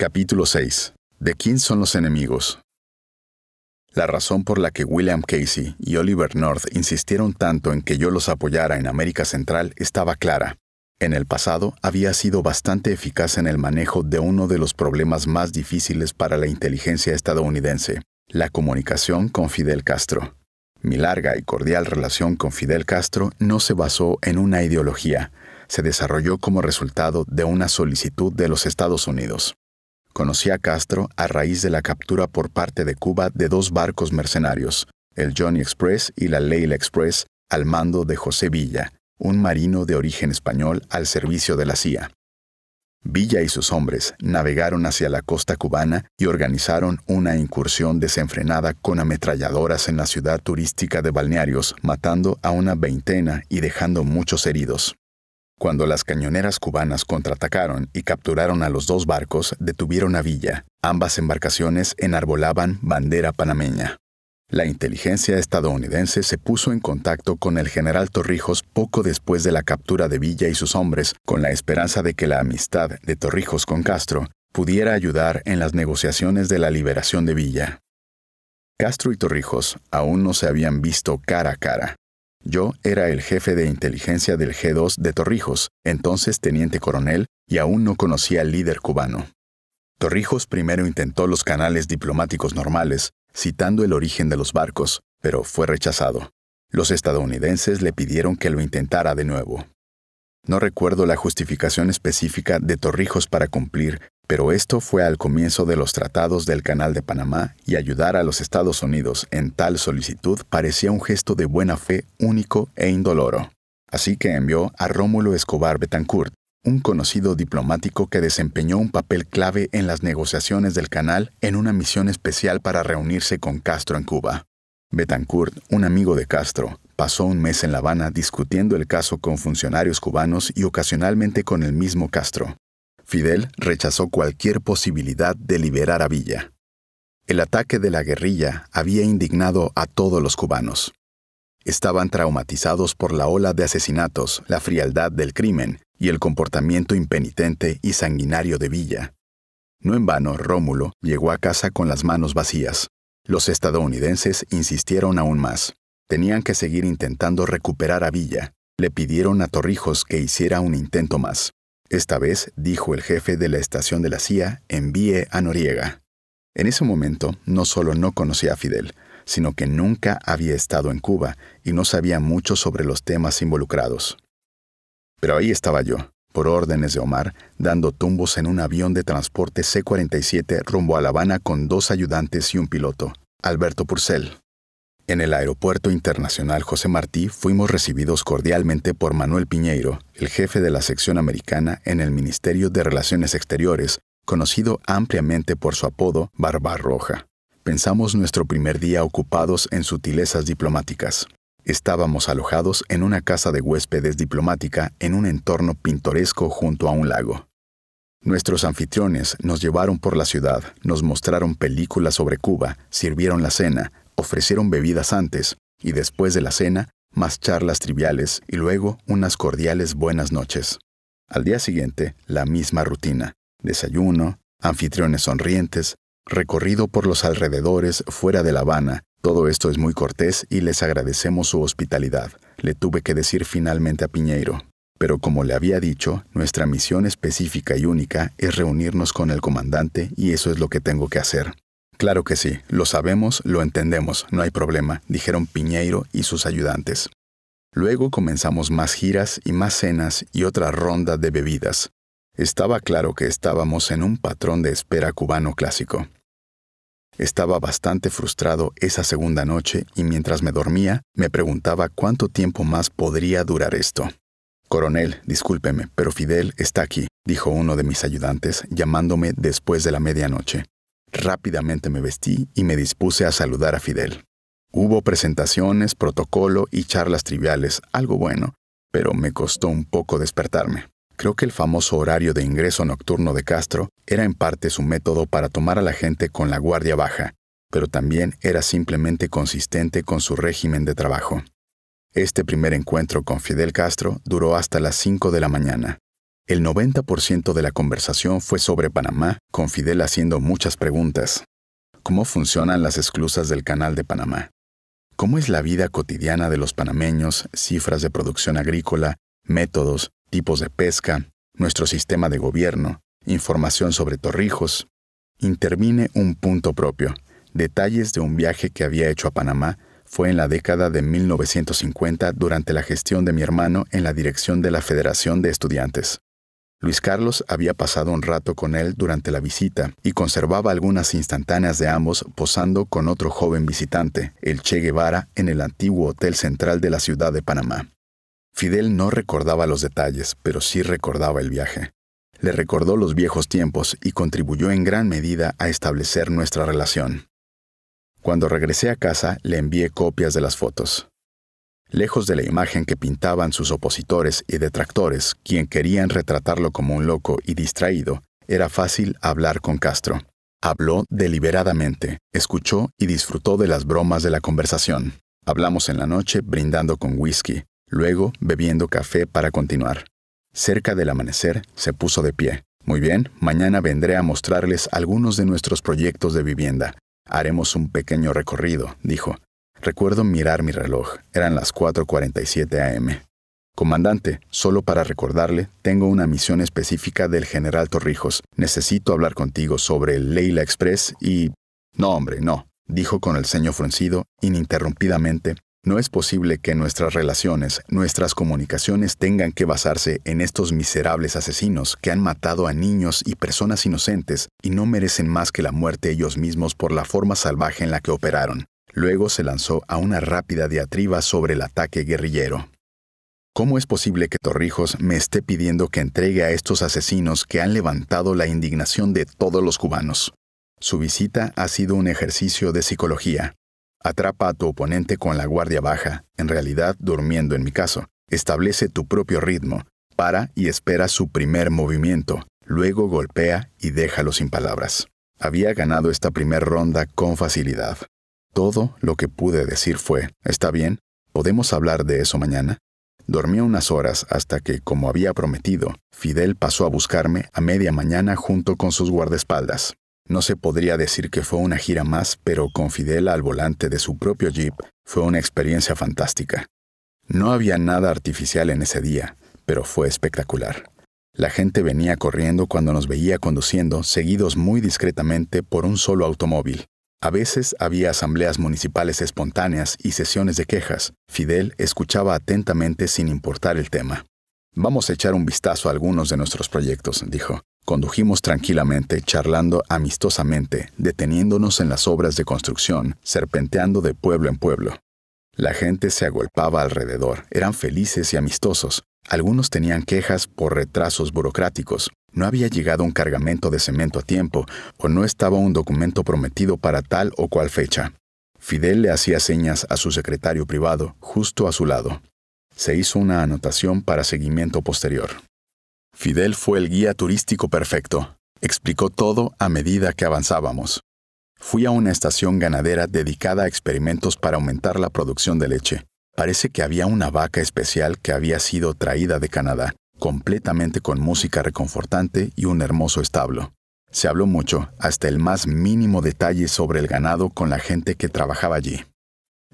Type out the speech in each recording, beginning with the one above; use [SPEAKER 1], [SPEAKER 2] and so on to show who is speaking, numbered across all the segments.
[SPEAKER 1] Capítulo 6. ¿De quién son los enemigos? La razón por la que William Casey y Oliver North insistieron tanto en que yo los apoyara en América Central estaba clara. En el pasado había sido bastante eficaz en el manejo de uno de los problemas más difíciles para la inteligencia estadounidense, la comunicación con Fidel Castro. Mi larga y cordial relación con Fidel Castro no se basó en una ideología, se desarrolló como resultado de una solicitud de los Estados Unidos conocía a Castro a raíz de la captura por parte de Cuba de dos barcos mercenarios, el Johnny Express y la Leila Express, al mando de José Villa, un marino de origen español al servicio de la CIA. Villa y sus hombres navegaron hacia la costa cubana y organizaron una incursión desenfrenada con ametralladoras en la ciudad turística de Balnearios, matando a una veintena y dejando muchos heridos. Cuando las cañoneras cubanas contraatacaron y capturaron a los dos barcos, detuvieron a Villa. Ambas embarcaciones enarbolaban bandera panameña. La inteligencia estadounidense se puso en contacto con el general Torrijos poco después de la captura de Villa y sus hombres, con la esperanza de que la amistad de Torrijos con Castro pudiera ayudar en las negociaciones de la liberación de Villa. Castro y Torrijos aún no se habían visto cara a cara, yo era el jefe de inteligencia del G2 de Torrijos, entonces teniente coronel, y aún no conocía al líder cubano. Torrijos primero intentó los canales diplomáticos normales, citando el origen de los barcos, pero fue rechazado. Los estadounidenses le pidieron que lo intentara de nuevo. No recuerdo la justificación específica de Torrijos para cumplir pero esto fue al comienzo de los tratados del Canal de Panamá y ayudar a los Estados Unidos en tal solicitud parecía un gesto de buena fe único e indoloro. Así que envió a Rómulo Escobar Betancourt, un conocido diplomático que desempeñó un papel clave en las negociaciones del canal en una misión especial para reunirse con Castro en Cuba. Betancourt, un amigo de Castro, pasó un mes en La Habana discutiendo el caso con funcionarios cubanos y ocasionalmente con el mismo Castro. Fidel rechazó cualquier posibilidad de liberar a Villa. El ataque de la guerrilla había indignado a todos los cubanos. Estaban traumatizados por la ola de asesinatos, la frialdad del crimen y el comportamiento impenitente y sanguinario de Villa. No en vano, Rómulo llegó a casa con las manos vacías. Los estadounidenses insistieron aún más. Tenían que seguir intentando recuperar a Villa. Le pidieron a Torrijos que hiciera un intento más. Esta vez, dijo el jefe de la estación de la CIA, envíe a Noriega. En ese momento, no solo no conocía a Fidel, sino que nunca había estado en Cuba y no sabía mucho sobre los temas involucrados. Pero ahí estaba yo, por órdenes de Omar, dando tumbos en un avión de transporte C-47 rumbo a La Habana con dos ayudantes y un piloto, Alberto Purcell. En el Aeropuerto Internacional José Martí fuimos recibidos cordialmente por Manuel Piñeiro, el jefe de la sección americana en el Ministerio de Relaciones Exteriores, conocido ampliamente por su apodo Barbarroja. Roja. Pensamos nuestro primer día ocupados en sutilezas diplomáticas. Estábamos alojados en una casa de huéspedes diplomática en un entorno pintoresco junto a un lago. Nuestros anfitriones nos llevaron por la ciudad, nos mostraron películas sobre Cuba, sirvieron la cena, Ofrecieron bebidas antes y después de la cena, más charlas triviales y luego unas cordiales buenas noches. Al día siguiente, la misma rutina. Desayuno, anfitriones sonrientes, recorrido por los alrededores fuera de La Habana. Todo esto es muy cortés y les agradecemos su hospitalidad, le tuve que decir finalmente a Piñeiro. Pero como le había dicho, nuestra misión específica y única es reunirnos con el comandante y eso es lo que tengo que hacer. Claro que sí, lo sabemos, lo entendemos, no hay problema, dijeron Piñeiro y sus ayudantes. Luego comenzamos más giras y más cenas y otra ronda de bebidas. Estaba claro que estábamos en un patrón de espera cubano clásico. Estaba bastante frustrado esa segunda noche y mientras me dormía me preguntaba cuánto tiempo más podría durar esto. Coronel, discúlpeme, pero Fidel está aquí, dijo uno de mis ayudantes, llamándome después de la medianoche. Rápidamente me vestí y me dispuse a saludar a Fidel. Hubo presentaciones, protocolo y charlas triviales, algo bueno, pero me costó un poco despertarme. Creo que el famoso horario de ingreso nocturno de Castro era en parte su método para tomar a la gente con la guardia baja, pero también era simplemente consistente con su régimen de trabajo. Este primer encuentro con Fidel Castro duró hasta las 5 de la mañana. El 90% de la conversación fue sobre Panamá, con Fidel haciendo muchas preguntas. ¿Cómo funcionan las esclusas del Canal de Panamá? ¿Cómo es la vida cotidiana de los panameños, cifras de producción agrícola, métodos, tipos de pesca, nuestro sistema de gobierno, información sobre torrijos? Intervine un punto propio, detalles de un viaje que había hecho a Panamá fue en la década de 1950 durante la gestión de mi hermano en la dirección de la Federación de Estudiantes. Luis Carlos había pasado un rato con él durante la visita y conservaba algunas instantáneas de ambos posando con otro joven visitante, el Che Guevara, en el antiguo Hotel Central de la ciudad de Panamá. Fidel no recordaba los detalles, pero sí recordaba el viaje. Le recordó los viejos tiempos y contribuyó en gran medida a establecer nuestra relación. Cuando regresé a casa le envié copias de las fotos. Lejos de la imagen que pintaban sus opositores y detractores, quien querían retratarlo como un loco y distraído, era fácil hablar con Castro. Habló deliberadamente, escuchó y disfrutó de las bromas de la conversación. Hablamos en la noche brindando con whisky, luego bebiendo café para continuar. Cerca del amanecer se puso de pie. Muy bien, mañana vendré a mostrarles algunos de nuestros proyectos de vivienda. Haremos un pequeño recorrido, dijo. Recuerdo mirar mi reloj. Eran las 4.47 am. Comandante, solo para recordarle, tengo una misión específica del general Torrijos. Necesito hablar contigo sobre el Leila Express y... No, hombre, no, dijo con el ceño fruncido, ininterrumpidamente. No es posible que nuestras relaciones, nuestras comunicaciones tengan que basarse en estos miserables asesinos que han matado a niños y personas inocentes y no merecen más que la muerte ellos mismos por la forma salvaje en la que operaron. Luego se lanzó a una rápida diatriba sobre el ataque guerrillero. ¿Cómo es posible que Torrijos me esté pidiendo que entregue a estos asesinos que han levantado la indignación de todos los cubanos? Su visita ha sido un ejercicio de psicología. Atrapa a tu oponente con la guardia baja, en realidad durmiendo en mi caso. Establece tu propio ritmo, para y espera su primer movimiento, luego golpea y déjalo sin palabras. Había ganado esta primera ronda con facilidad. Todo lo que pude decir fue, está bien, podemos hablar de eso mañana. Dormí unas horas hasta que, como había prometido, Fidel pasó a buscarme a media mañana junto con sus guardaespaldas. No se podría decir que fue una gira más, pero con Fidel al volante de su propio jeep fue una experiencia fantástica. No había nada artificial en ese día, pero fue espectacular. La gente venía corriendo cuando nos veía conduciendo, seguidos muy discretamente por un solo automóvil, a veces había asambleas municipales espontáneas y sesiones de quejas. Fidel escuchaba atentamente sin importar el tema. Vamos a echar un vistazo a algunos de nuestros proyectos, dijo. Condujimos tranquilamente, charlando amistosamente, deteniéndonos en las obras de construcción, serpenteando de pueblo en pueblo. La gente se agolpaba alrededor, eran felices y amistosos. Algunos tenían quejas por retrasos burocráticos, no había llegado un cargamento de cemento a tiempo o no estaba un documento prometido para tal o cual fecha. Fidel le hacía señas a su secretario privado justo a su lado. Se hizo una anotación para seguimiento posterior. Fidel fue el guía turístico perfecto. Explicó todo a medida que avanzábamos. Fui a una estación ganadera dedicada a experimentos para aumentar la producción de leche. Parece que había una vaca especial que había sido traída de Canadá completamente con música reconfortante y un hermoso establo. Se habló mucho, hasta el más mínimo detalle sobre el ganado con la gente que trabajaba allí.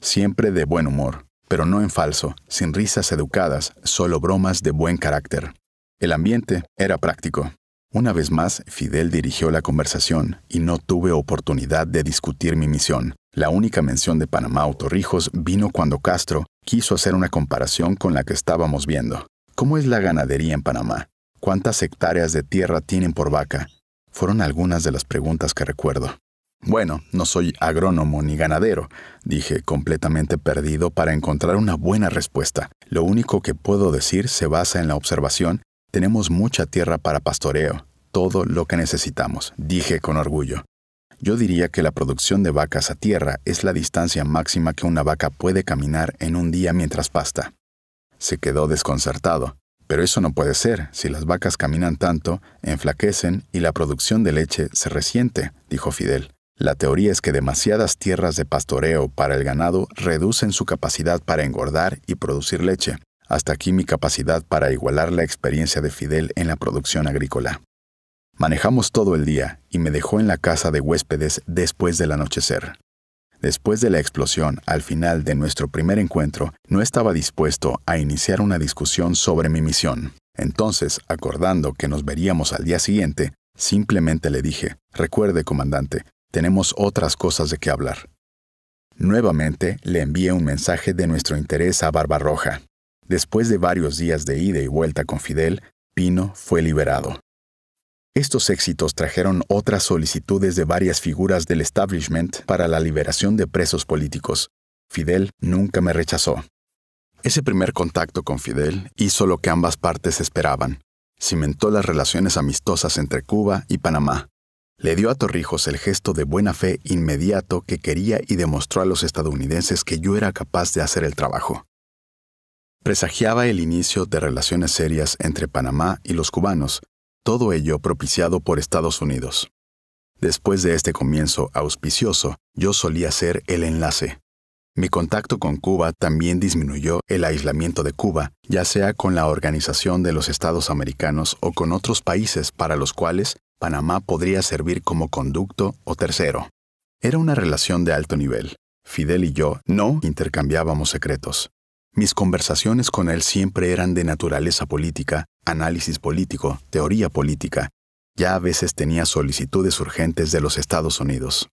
[SPEAKER 1] Siempre de buen humor, pero no en falso, sin risas educadas, solo bromas de buen carácter. El ambiente era práctico. Una vez más, Fidel dirigió la conversación y no tuve oportunidad de discutir mi misión. La única mención de Panamá Autorrijos vino cuando Castro quiso hacer una comparación con la que estábamos viendo. ¿Cómo es la ganadería en Panamá? ¿Cuántas hectáreas de tierra tienen por vaca? Fueron algunas de las preguntas que recuerdo. Bueno, no soy agrónomo ni ganadero, dije completamente perdido para encontrar una buena respuesta. Lo único que puedo decir se basa en la observación. Tenemos mucha tierra para pastoreo, todo lo que necesitamos, dije con orgullo. Yo diría que la producción de vacas a tierra es la distancia máxima que una vaca puede caminar en un día mientras pasta. Se quedó desconcertado. Pero eso no puede ser, si las vacas caminan tanto, enflaquecen y la producción de leche se resiente, dijo Fidel. La teoría es que demasiadas tierras de pastoreo para el ganado reducen su capacidad para engordar y producir leche. Hasta aquí mi capacidad para igualar la experiencia de Fidel en la producción agrícola. Manejamos todo el día y me dejó en la casa de huéspedes después del anochecer. Después de la explosión, al final de nuestro primer encuentro, no estaba dispuesto a iniciar una discusión sobre mi misión. Entonces, acordando que nos veríamos al día siguiente, simplemente le dije, recuerde, comandante, tenemos otras cosas de qué hablar. Nuevamente le envié un mensaje de nuestro interés a Barbarroja. Después de varios días de ida y vuelta con Fidel, Pino fue liberado. Estos éxitos trajeron otras solicitudes de varias figuras del establishment para la liberación de presos políticos. Fidel nunca me rechazó. Ese primer contacto con Fidel hizo lo que ambas partes esperaban. Cimentó las relaciones amistosas entre Cuba y Panamá. Le dio a Torrijos el gesto de buena fe inmediato que quería y demostró a los estadounidenses que yo era capaz de hacer el trabajo. Presagiaba el inicio de relaciones serias entre Panamá y los cubanos, todo ello propiciado por Estados Unidos. Después de este comienzo auspicioso, yo solía ser el enlace. Mi contacto con Cuba también disminuyó el aislamiento de Cuba, ya sea con la Organización de los Estados Americanos o con otros países para los cuales Panamá podría servir como conducto o tercero. Era una relación de alto nivel. Fidel y yo no intercambiábamos secretos. Mis conversaciones con él siempre eran de naturaleza política, análisis político, teoría política. Ya a veces tenía solicitudes urgentes de los Estados Unidos.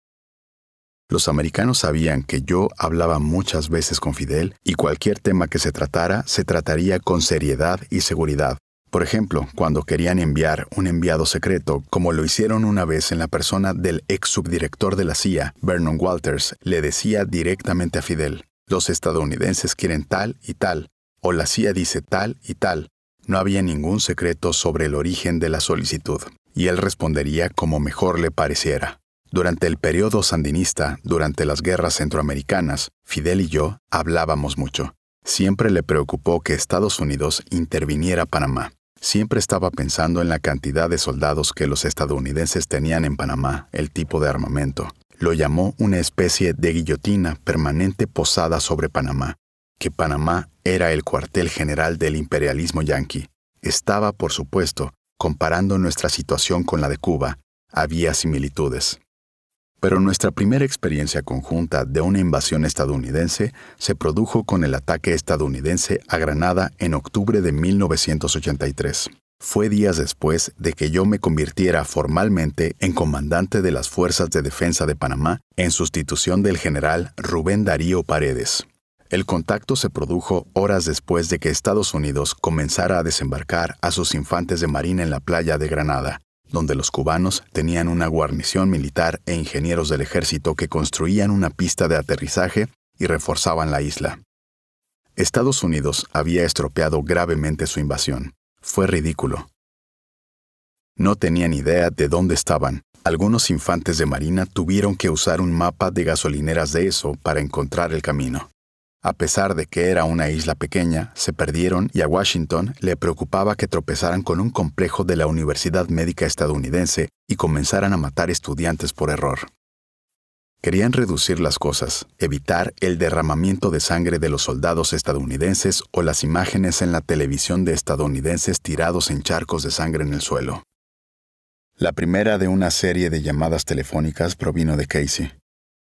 [SPEAKER 1] Los americanos sabían que yo hablaba muchas veces con Fidel y cualquier tema que se tratara se trataría con seriedad y seguridad. Por ejemplo, cuando querían enviar un enviado secreto, como lo hicieron una vez en la persona del ex subdirector de la CIA, Vernon Walters, le decía directamente a Fidel, los estadounidenses quieren tal y tal, o la CIA dice tal y tal. No había ningún secreto sobre el origen de la solicitud, y él respondería como mejor le pareciera. Durante el periodo sandinista, durante las guerras centroamericanas, Fidel y yo hablábamos mucho. Siempre le preocupó que Estados Unidos interviniera Panamá. Siempre estaba pensando en la cantidad de soldados que los estadounidenses tenían en Panamá, el tipo de armamento lo llamó una especie de guillotina permanente posada sobre Panamá, que Panamá era el cuartel general del imperialismo yanqui. Estaba, por supuesto, comparando nuestra situación con la de Cuba, había similitudes. Pero nuestra primera experiencia conjunta de una invasión estadounidense se produjo con el ataque estadounidense a Granada en octubre de 1983 fue días después de que yo me convirtiera formalmente en comandante de las Fuerzas de Defensa de Panamá en sustitución del general Rubén Darío Paredes. El contacto se produjo horas después de que Estados Unidos comenzara a desembarcar a sus infantes de marina en la playa de Granada, donde los cubanos tenían una guarnición militar e ingenieros del ejército que construían una pista de aterrizaje y reforzaban la isla. Estados Unidos había estropeado gravemente su invasión fue ridículo. No tenían idea de dónde estaban. Algunos infantes de marina tuvieron que usar un mapa de gasolineras de eso para encontrar el camino. A pesar de que era una isla pequeña, se perdieron y a Washington le preocupaba que tropezaran con un complejo de la Universidad Médica Estadounidense y comenzaran a matar estudiantes por error. Querían reducir las cosas, evitar el derramamiento de sangre de los soldados estadounidenses o las imágenes en la televisión de estadounidenses tirados en charcos de sangre en el suelo. La primera de una serie de llamadas telefónicas provino de Casey.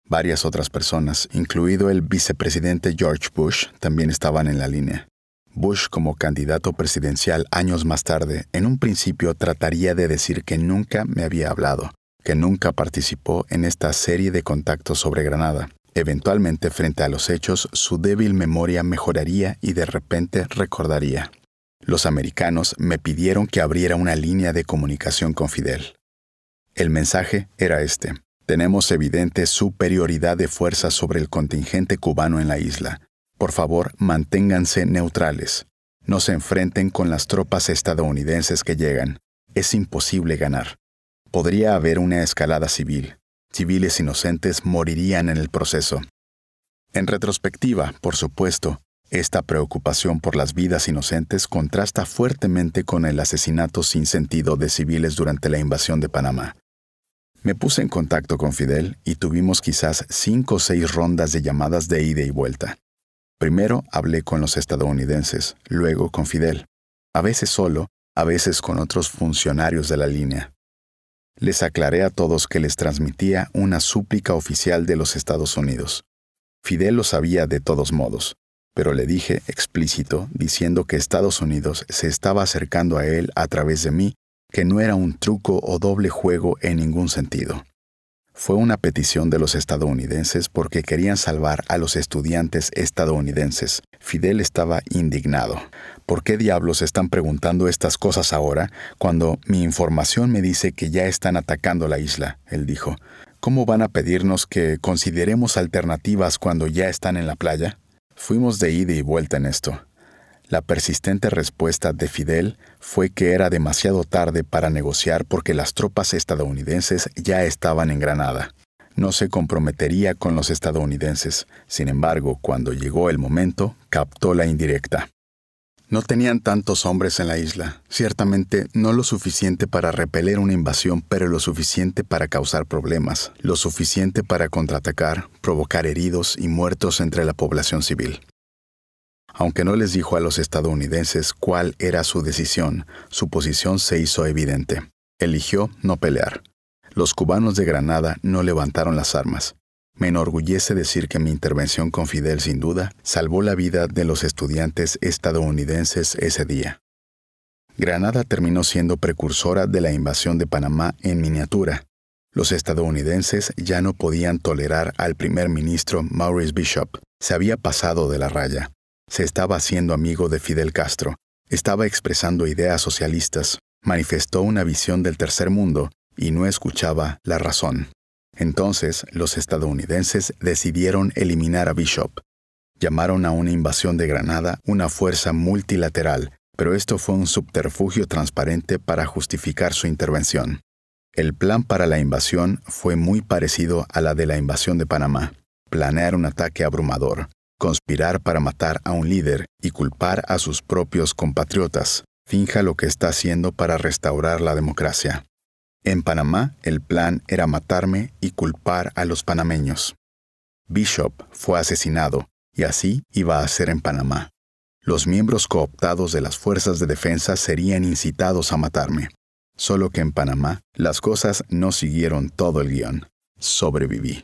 [SPEAKER 1] Varias otras personas, incluido el vicepresidente George Bush, también estaban en la línea. Bush como candidato presidencial años más tarde, en un principio trataría de decir que nunca me había hablado, que nunca participó en esta serie de contactos sobre Granada. Eventualmente, frente a los hechos, su débil memoria mejoraría y de repente recordaría. Los americanos me pidieron que abriera una línea de comunicación con Fidel. El mensaje era este. Tenemos evidente superioridad de fuerza sobre el contingente cubano en la isla. Por favor, manténganse neutrales. No se enfrenten con las tropas estadounidenses que llegan. Es imposible ganar. Podría haber una escalada civil. Civiles inocentes morirían en el proceso. En retrospectiva, por supuesto, esta preocupación por las vidas inocentes contrasta fuertemente con el asesinato sin sentido de civiles durante la invasión de Panamá. Me puse en contacto con Fidel y tuvimos quizás cinco o seis rondas de llamadas de ida y vuelta. Primero hablé con los estadounidenses, luego con Fidel, a veces solo, a veces con otros funcionarios de la línea les aclaré a todos que les transmitía una súplica oficial de los Estados Unidos. Fidel lo sabía de todos modos, pero le dije explícito, diciendo que Estados Unidos se estaba acercando a él a través de mí, que no era un truco o doble juego en ningún sentido fue una petición de los estadounidenses porque querían salvar a los estudiantes estadounidenses. Fidel estaba indignado. ¿Por qué diablos están preguntando estas cosas ahora cuando mi información me dice que ya están atacando la isla? Él dijo. ¿Cómo van a pedirnos que consideremos alternativas cuando ya están en la playa? Fuimos de ida y vuelta en esto. La persistente respuesta de Fidel fue que era demasiado tarde para negociar porque las tropas estadounidenses ya estaban en Granada. No se comprometería con los estadounidenses, sin embargo, cuando llegó el momento, captó la indirecta. No tenían tantos hombres en la isla, ciertamente no lo suficiente para repeler una invasión, pero lo suficiente para causar problemas, lo suficiente para contraatacar, provocar heridos y muertos entre la población civil. Aunque no les dijo a los estadounidenses cuál era su decisión, su posición se hizo evidente. Eligió no pelear. Los cubanos de Granada no levantaron las armas. Me enorgullece decir que mi intervención con Fidel sin duda salvó la vida de los estudiantes estadounidenses ese día. Granada terminó siendo precursora de la invasión de Panamá en miniatura. Los estadounidenses ya no podían tolerar al primer ministro Maurice Bishop. Se había pasado de la raya se estaba haciendo amigo de Fidel Castro, estaba expresando ideas socialistas, manifestó una visión del tercer mundo y no escuchaba la razón. Entonces, los estadounidenses decidieron eliminar a Bishop. Llamaron a una invasión de Granada una fuerza multilateral, pero esto fue un subterfugio transparente para justificar su intervención. El plan para la invasión fue muy parecido a la de la invasión de Panamá, planear un ataque abrumador, conspirar para matar a un líder y culpar a sus propios compatriotas. Finja lo que está haciendo para restaurar la democracia. En Panamá, el plan era matarme y culpar a los panameños. Bishop fue asesinado, y así iba a ser en Panamá. Los miembros cooptados de las fuerzas de defensa serían incitados a matarme. Solo que en Panamá las cosas no siguieron todo el guión. Sobreviví.